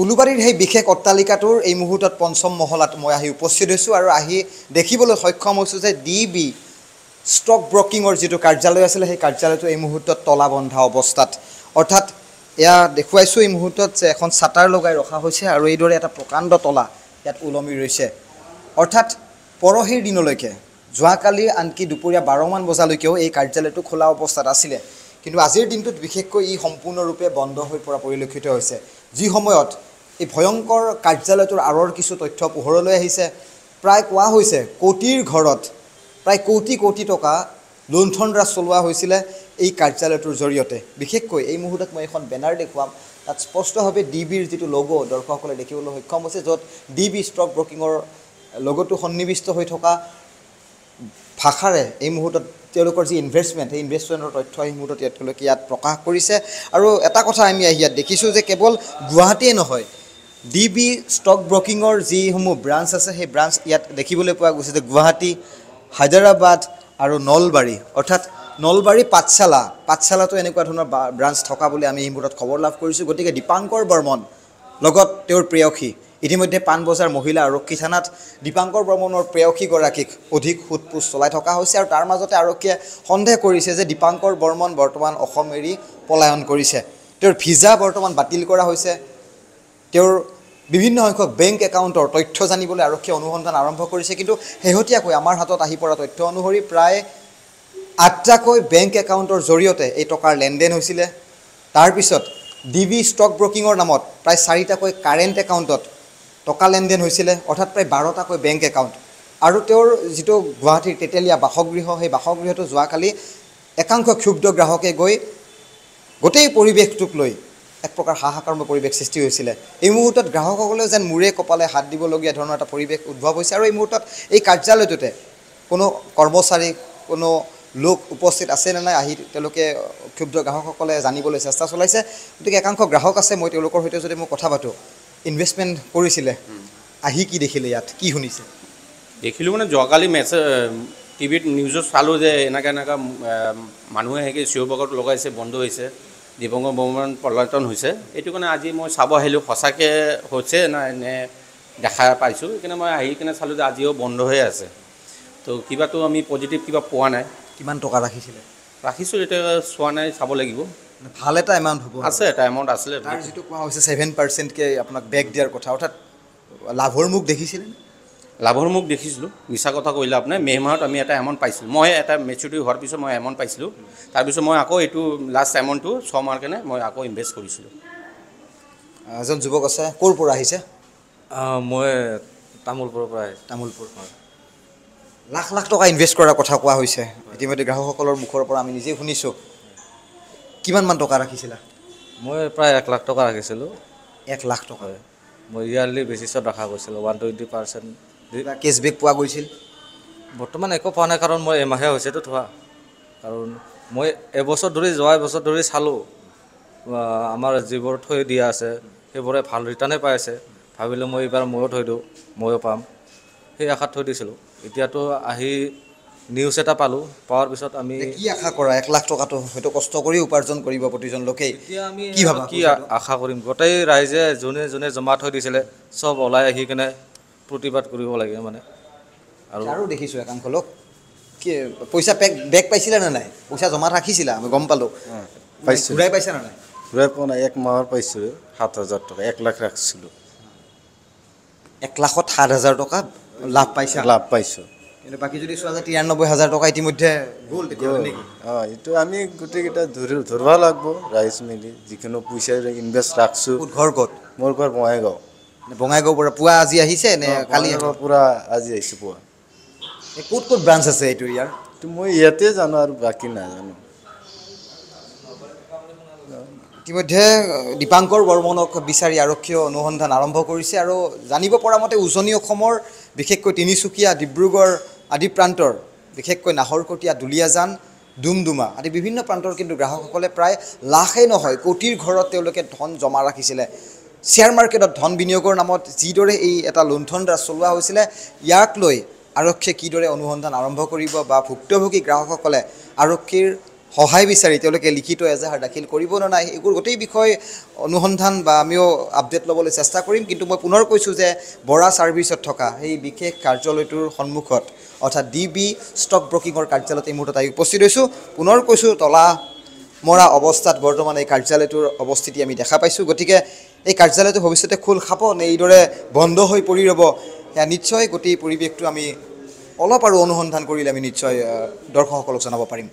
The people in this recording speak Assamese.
উলুবাৰীৰ সেই বিশেষ অট্টালিকাটোৰ এই মুহূৰ্তত পঞ্চম মহলাত মই আহি উপস্থিত হৈছোঁ আৰু আহি দেখিবলৈ সক্ষম হৈছোঁ যে ডি বি ষ্টক ব্ৰকিঙৰ যিটো কাৰ্যালয় আছিলে সেই কাৰ্যালয়টো এই মুহূৰ্তত তলা বন্ধা অৱস্থাত অৰ্থাৎ এয়া দেখুৱাইছোঁ এই মুহূৰ্তত যে এখন ছাটাৰ লগাই ৰখা হৈছে আৰু এইদৰে এটা প্ৰকাণ্ড তলা ইয়াত ওলমি ৰৈছে অৰ্থাৎ পৰহিৰ দিনলৈকে যোৱাকালি আনকি দুপৰীয়া বাৰমান বজালৈকেও এই কাৰ্যালয়টো খোলা অৱস্থাত আছিলে কিন্তু আজিৰ দিনটোত বিশেষকৈ ই সম্পূৰ্ণৰূপে বন্ধ হৈ পৰা পৰিলক্ষিত হৈছে যি সময়ত এই ভয়ংকৰ কাৰ্যালয়টোৰ আঁৰৰ কিছু তথ্য পোহৰলৈ আহিছে প্ৰায় কোৱা হৈছে কোটিৰ ঘৰত প্ৰায় কোটি কোটি টকা লুণ্ঠন ৰাজ চলোৱা হৈছিলে এই কাৰ্যালয়টোৰ জৰিয়তে বিশেষকৈ এই মুহূৰ্তত মই এখন বেনাৰ দেখুৱাম তাত স্পষ্টভাৱে ডি বিৰ যিটো লগো দৰ্শকসকলে দেখিবলৈ সক্ষম হৈছে য'ত ডি বি ষ্টক ব্ৰকিঙৰ লগতো সন্নিৱিষ্ট হৈ থকা ভাষাৰে এই মুহূৰ্তত তেওঁলোকৰ যি ইনভেষ্টমেণ্ট সেই ইনভেষ্টমেণ্টৰ তথ্য এই মুহূৰ্তত তেওঁলোকে ইয়াত প্ৰকাশ কৰিছে আৰু এটা কথা আমি আহি ইয়াত দেখিছোঁ যে কেৱল গুৱাহাটীয়ে নহয় ডি বি ষ্টক ব্ৰকিঙৰ যিসমূহ ব্ৰাঞ্চ আছে সেই ব্ৰাঞ্চ ইয়াত দেখিবলৈ পোৱা গৈছে যে গুৱাহাটী হায়দৰাবাদ আৰু নলবাৰী অৰ্থাৎ নলবাৰী পাঠশালা পাঠশালাটো এনেকুৱা ধৰণৰ ব্ৰাঞ্চ থকা বুলি আমি এই মুহূৰ্তত খবৰ লাভ কৰিছোঁ গতিকে দীপাংকৰ বৰ্মন লগত তেওঁৰ প্ৰিয়সী ইতিমধ্যে পাণবজাৰ মহিলা আৰক্ষী থানাত দীপাংকৰ বৰ্মনৰ প্ৰেয়সীগৰাকীক অধিক সোধপোছ চলাই থকা হৈছে আৰু তাৰ মাজতে আৰক্ষীয়ে সন্দেহ কৰিছে যে দীপাংকৰ বৰ্মন বৰ্তমান অসম এৰি পলায়ন কৰিছে তেওঁৰ ভিজা বৰ্তমান বাতিল কৰা হৈছে তেওঁৰ বিভিন্ন সংখ্যক বেংক একাউণ্টৰ তথ্য জানিবলৈ আৰক্ষীয়ে অনুসন্ধান আৰম্ভ কৰিছে কিন্তু শেহতীয়াকৈ আমাৰ হাতত আহি পৰা তথ্য অনুসৰি প্ৰায় আঠটাকৈ বেংক একাউণ্টৰ জৰিয়তে এই টকাৰ লেনদেন হৈছিলে তাৰপিছত ডি বি ষ্টক ব্ৰকিঙৰ নামত প্ৰায় চাৰিটাকৈ কাৰেণ্ট একাউণ্টত টকা লেনদেন হৈছিলে অৰ্থাৎ প্ৰায় বাৰটাকৈ বেংক একাউণ্ট আৰু তেওঁৰ যিটো গুৱাহাটীৰ তেতেলীয়া বাসগৃহ সেই বাসগৃহটো যোৱাকালি একাংশ ক্ষুব্ধ গ্ৰাহকে গৈ গোটেই পৰিৱেশটোক লৈ এক প্ৰকাৰ হাহাকাৰ পৰিৱেশ সৃষ্টি হৈছিলে এই মুহূৰ্তত গ্ৰাহকসকলেও যেন মূৰে কপালে হাত দিবলগীয়া ধৰণৰ এটা পৰিৱেশ উদ্ভৱ হৈছে আৰু এই মুহূৰ্তত এই কাৰ্যালয়টোতে কোনো কৰ্মচাৰী কোনো লোক উপস্থিত আছে নে নাই আহি তেওঁলোকে ক্ষুব্ধ গ্ৰাহকসকলে জানিবলৈ চেষ্টা চলাইছে গতিকে একাংশ গ্ৰাহক আছে মই তেওঁলোকৰ সৈতে যদি মই কথা পাতোঁ ইনভেষ্টমেণ্ট কৰিছিলে আহি কি দেখিলে ইয়াত কি শুনিছে দেখিলোঁ মানে যোৱাকালি মেছে টিভিত নিউজত চালোঁ যে এনেকৈ এনেকৈ মানুহে সেই চিঞৰ বগত লগাইছে বন্ধ হৈছে দিবংগ বৰ্মন পলায়তন হৈছে এইটো কাৰণে আজি মই চাব আহিলোঁ সঁচাকৈ হৈছে নাই নে দেখা পাইছোঁ সেইকাৰণে মই আহি কিনে চালোঁ যে আজিও বন্ধ হৈ আছে তো কিবাটো আমি পজিটিভ কিবা পোৱা নাই কিমান টকা ৰাখিছিলে ৰাখিছোঁ এতিয়া চোৱা নাই চাব লাগিব ভাল এটা এমাউণ্ট হ'ব আছে এটা এমাউণ্ট আছিলে তাৰ যিটো কোৱা হৈছে ছেভেন পাৰ্চেণ্টকে আপোনাক বেক দিয়াৰ কথা অৰ্থাৎ লাভৰ মুখ দেখিছিলে লাভৰ মুখ দেখিছিলোঁ মিছা কথা কৰিলে আপুনি মে' মাহত আমি এটা এমাউণ্ট পাইছিলোঁ মই এটা মেচিউৰিটি হোৱাৰ পিছত মই এমাউণ্ট পাইছিলোঁ তাৰপিছত মই আকৌ এইটো লাষ্ট এমাউণ্টটো ছমাহৰ কাৰণে মই আকৌ ইনভেষ্ট কৰিছিলোঁ এজন যুৱক আছে ক'ৰ পৰা আহিছে মই তামোলপুৰৰ পৰা তামোলপুৰ লাখ লাখ টকা ইনভেষ্ট কৰাৰ কথা কোৱা হৈছে ইতিমধ্যে গ্ৰাহকসকলৰ মুখৰ পৰা আমি নিজেই শুনিছোঁ কিমানমান টকা ৰাখিছিলা মই প্ৰায় এক লাখ টকা ৰাখিছিলোঁ এক লাখ টকা মই ইয়াৰলি বেচিছত ৰাখা গৈছিলোঁ ওৱান টুৱেণ্টি পাৰ্চেণ্ট কেচবেক পোৱা গৈছিল বৰ্তমান একো পোৱা নাই কাৰণ মই এমাহে হৈছেতো থোৱা কাৰণ মই এবছৰ ধৰি যোৱা এবছৰ ধৰি চালোঁ আমাৰ যিবোৰ থৈ দিয়া আছে সেইবোৰে ভাল ৰিটাৰ্ণে পাই আছে ভাবিলোঁ মই এইবাৰ ময়ো থৈ দিওঁ ময়ো পাম সেই আশাত থৈ দিছিলোঁ এতিয়াতো আহি নিউজ এটা পালোঁ পোৱাৰ পিছত আমি কি আশা কৰা এক লাখ টকাটো হয়তো কষ্ট কৰি উপাৰ্জন কৰিব প্ৰতিজন লোকে কি ভাবা কি আশা কৰিম গোটেই ৰাইজে যোনে যোনে জমা থৈ দিছিলে চব ওলাই আহি কেনে প্ৰতিবাদ কৰিব লাগে মানে আৰু আৰু দেখিছোঁ একাংশ লোক কি পইচা পেক বেগ পাইছিলা নে নাই পইচা জমা ৰাখিছিলা আমি গম পালোঁ পাইছোঁ ঘূৰাই পাইছা নে নাই ঘূৰাই পোৱা নাই এক মাহৰ পাইছিলোঁ সাত হাজাৰ টকা এক লাখ ৰাখিছিলোঁ এক লাখত সাত হাজাৰ টকা লাভ পাইছা লাভ পাইছোঁ কিন্তু বাকী যদি চোৱা যায় তিৰান্নব্বৈ হাজাৰ টকা ইতিমধ্যে গ'ল অঁ এইটো আমি গোটেইকেইটা ধৰিব লাগিব ৰাইজ মিলি যিকোনো পইচা ইনভেষ্ট ৰাখছোঁ ঘৰ ক'ত মোৰ ঘৰ বঙাইগাঁও বঙাইগাঁও পৰা পুৱা আজি আহিছে নে কালি পুৱা আজি আহিছোঁ পুৱা ক'ত ক'ত ব্ৰাঞ্চ আছে এইটো ইয়াৰ মই ইয়াতে জানো আৰু বাকী নাজানো ইতিমধ্যে দীপাংকৰ বৰ্মনক বিচাৰি আৰক্ষীয়ে অনুসন্ধান আৰম্ভ কৰিছে আৰু জানিব পৰা মতে উজনি অসমৰ বিশেষকৈ তিনিচুকীয়া ডিব্ৰুগড় আদি প্ৰান্তৰ বিশেষকৈ নাহৰকটীয়া দুলীয়াজান ডুমডুমা আদি বিভিন্ন প্ৰান্তৰ কিন্তু গ্ৰাহকসকলে প্ৰায় লাখেই নহয় কোটিৰ ঘৰত তেওঁলোকে ধন জমা ৰাখিছিলে শ্বেয়াৰ মাৰ্কেটত ধন বিনিয়োগৰ নামত যিদৰে এই এটা লুণ্ঠনদ্বাৰ চলোৱা হৈছিলে ইয়াক লৈ আৰক্ষীয়ে কিদৰে অনুসন্ধান আৰম্ভ কৰিব বা ভুক্তভোগী গ্ৰাহকসকলে আৰক্ষীৰ সহায় বিচাৰি তেওঁলোকে লিখিত এজাহাৰ দাখিল কৰিব নে নাই এইবোৰ গোটেই বিষয় অনুসন্ধান বা আমিও আপডেট ল'বলৈ চেষ্টা কৰিম কিন্তু মই পুনৰ কৈছোঁ যে বৰা ছাৰ্ভিছত থকা সেই বিশেষ কাৰ্যালয়টোৰ সন্মুখত অৰ্থাৎ ডি বি ষ্টক ব্ৰকিঙৰ কাৰ্যালয়ত এই মুহূৰ্তত আহি উপস্থিত হৈছোঁ পুনৰ কৈছোঁ তলা মৰা অৱস্থাত বৰ্তমান এই কাৰ্যালয়টোৰ অৱস্থিতি আমি দেখা পাইছোঁ গতিকে এই কাৰ্যালয়টো ভৱিষ্যতে খোল খাব নে এইদৰে বন্ধ হৈ পৰি ৰ'ব সেয়া নিশ্চয় গোটেই পৰিৱেশটো আমি অলপ আৰু অনুসন্ধান কৰিলে আমি নিশ্চয় দৰ্শকসকলক জনাব পাৰিম